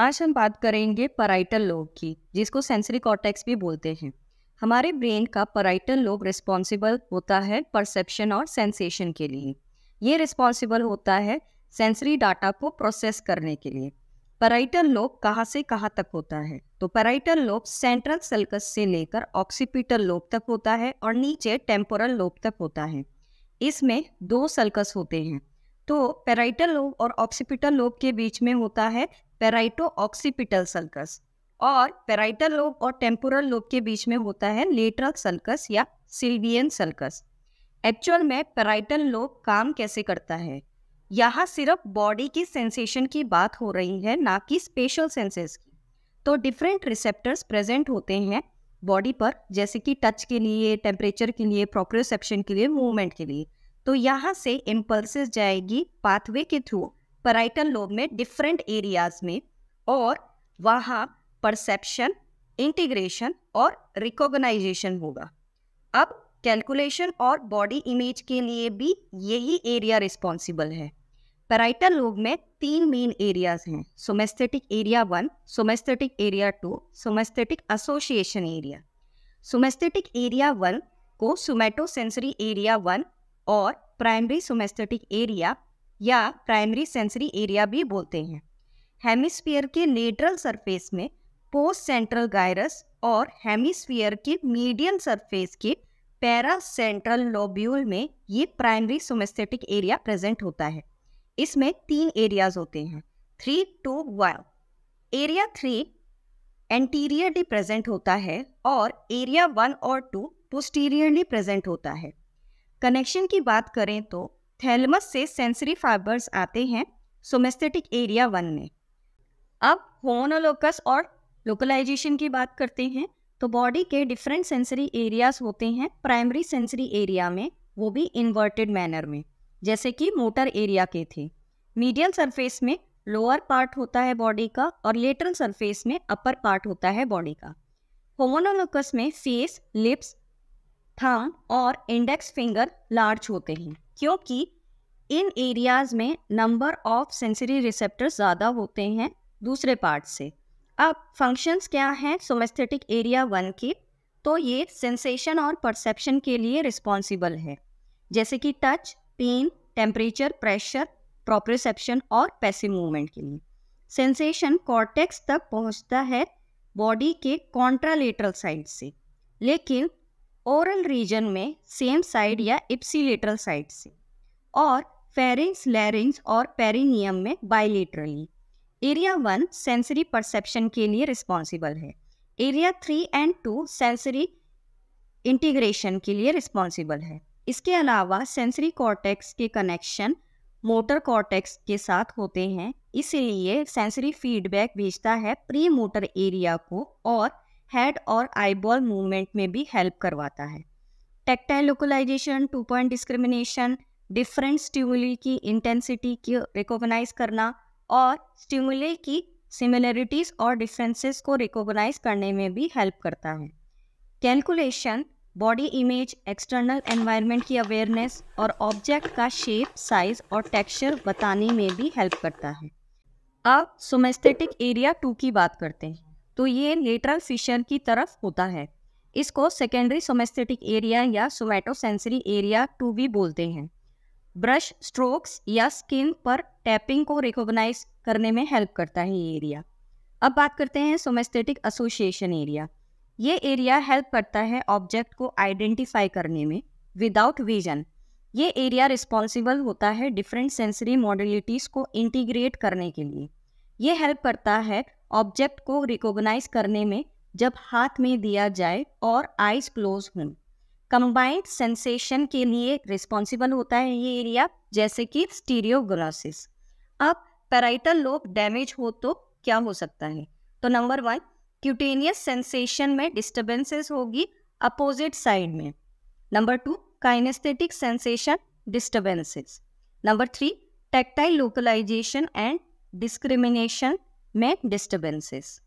आज हम बात करेंगे पराइटल लोब की जिसको सेंसरी कॉर्टेक्स भी बोलते हैं हमारे ब्रेन का पराइटल लोब रिस्पॉन्सिबल होता है परसेप्शन और सेंसेशन के लिए ये रिस्पॉन्सिबल होता है सेंसरी डाटा को प्रोसेस करने के लिए पराइटल लोब कहाँ से कहाँ तक होता है तो पराइटल लोब सेंट्रल सल्कस से लेकर ऑक्सीपिटल लोब तक होता है और नीचे टेम्पोरल लोब तक होता है इसमें दो सल्कस होते हैं तो पेराइटल लोब और ऑक्सीपिटल लोब के बीच में होता है पेराइटो ऑक्सीपिटल सल्कस और पेराइटल लोब और टेम्पोरल लोब के बीच में होता है लेटरल सल्कस या सिल्वियन सल्कस एक्चुअल में पेराइटल लोब काम कैसे करता है यहाँ सिर्फ बॉडी की सेंसेशन की बात हो रही है ना कि स्पेशल सेंसेस की तो डिफरेंट रिसेप्टर्स प्रेजेंट होते हैं बॉडी पर जैसे कि टच के लिए टेम्परेचर के लिए प्रोप्रोसेप्शन के लिए मूवमेंट के लिए तो यहाँ से इम्पल्सिस जाएगी पाथवे के थ्रू पराइटल लोब में डिफरेंट एरियाज में और वहाँ परसेप्शन इंटीग्रेशन और रिकॉग्नाइजेशन होगा अब कैलकुलेशन और बॉडी इमेज के लिए भी यही एरिया रिस्पॉन्सिबल है पैराइटल लोब में तीन मेन एरियाज हैं somesthetic area one somesthetic area two somesthetic association area somesthetic area one को सोमेटोसेंसरी एरिया वन और प्राइमरी सोमेस्थेटिक एरिया या प्राइमरी सेंसरी एरिया भी बोलते हैं हेमिस्फीयर के लेटरल सरफेस में पोस्ट सेंट्रल गायरस और हेमिस्फीयर के मीडियल सरफेस के पैरा सेंट्रल लोब्यूल में ये प्राइमरी सोमेस्थेटिक एरिया प्रेजेंट होता है इसमें तीन एरियाज होते हैं three two one area three anteriorly present होता है और एरिया वन और टू पोस्टीरियरली प्रेजेंट होता है कनेक्शन की बात करें तो थैलमस से सेंसरी फाइबर्स आते हैं सोमेस्थेटिक एरिया वन में अब होमोनोलोकस और लोकलाइजेशन की बात करते हैं तो बॉडी के डिफरेंट सेंसरी एरियाज होते हैं प्राइमरी सेंसरी एरिया में वो भी इन्वर्टेड मैनर में जैसे कि मोटर एरिया के थे मीडियल सरफेस में लोअर पार्ट होता है बॉडी का और लेटरल सरफेस में अपर पार्ट होता है बॉडी का होमोनोलोकस में फेस लिप्स थम और इंडेक्स फिंगर लार्ज होते हैं क्योंकि इन एरियाज में नंबर ऑफ सेंसरी रिसेप्टर ज़्यादा होते हैं दूसरे पार्ट से अब फंक्शंस क्या हैं सोमेस्थेटिक एरिया वन की तो ये सेंसेशन और परसेप्शन के लिए रिस्पॉन्सिबल है जैसे कि touch pain temperature pressure proprioception और पैसिव मूवमेंट के लिए सेंसेशन कॉर्टेक्स तक पहुंचता है बॉडी के कॉन्ट्रालेटरल साइड से लेकिन ओरल रीजन में सेम साइड या इप्सीटरल साइड से और फेरिंग्स लैरिंग्स और पेरिनियम में bilaterally area one sensory perception के लिए रिस्पॉन्सिबल है area three and two sensory integration के लिए रिस्पॉन्सिबल है इसके अलावा सेंसरी कॉर्टेक्स के कनेक्शन मोटर कॉर्टेक्स के साथ होते हैं इसलिए सेंसरी फीडबैक भेजता है प्री मोटर एरिया को और हेड और आईबॉल मूवमेंट में भी हेल्प करवाता है tactile localization two point discrimination different stimuli की इंटेंसिटी की रिकॉग्नाइज करना और स्टिमुले की सिमिलरिटीज़ और डिफरेंसेस को रिकॉग्नाइज करने में भी हेल्प करता है calculation body image external environment की अवेयरनेस और ऑब्जेक्ट का शेप साइज और टेक्सचर बताने में भी हेल्प करता है अब सोमेस्थेटिक एरिया टू की बात करते हैं तो ये लेटरल फिशर की तरफ होता है इसको सेकेंडरी सोमेस्थेटिक एरिया या सोमैटोसेंसरी एरिया टू भी बोलते हैं ब्रश स्ट्रोक्स या स्किन पर टैपिंग को रिकॉग्नाइज करने में हेल्प करता है ये एरिया अब बात करते हैं सोमेस्थेटिक एसोसिएशन एरिया ये एरिया हेल्प करता है ऑब्जेक्ट को आइडेंटिफाई करने में विदाउट विजन ये एरिया रिस्पॉन्सिबल होता है डिफरेंट सेंसरी मॉडलिटीज़ को इंटीग्रेट करने के लिए ये हेल्प करता है ऑब्जेक्ट को रिकॉग्नाइज करने में जब हाथ में दिया जाए और आइज क्लोज हों कंबाइंड सेंसेशन के लिए रिस्पॉन्सिबल होता है ये एरिया जैसे कि स्टीरियोग्रासिस अब पैराइटल लोब डैमेज हो तो क्या हो सकता है तो नंबर वन क्यूटेनियस सेंसेशन में डिस्टर्बेंसेस होगी अपोजिट साइड में number two kinaesthetic sensation disturbances number three tactile localisation and discrimination make disturbances.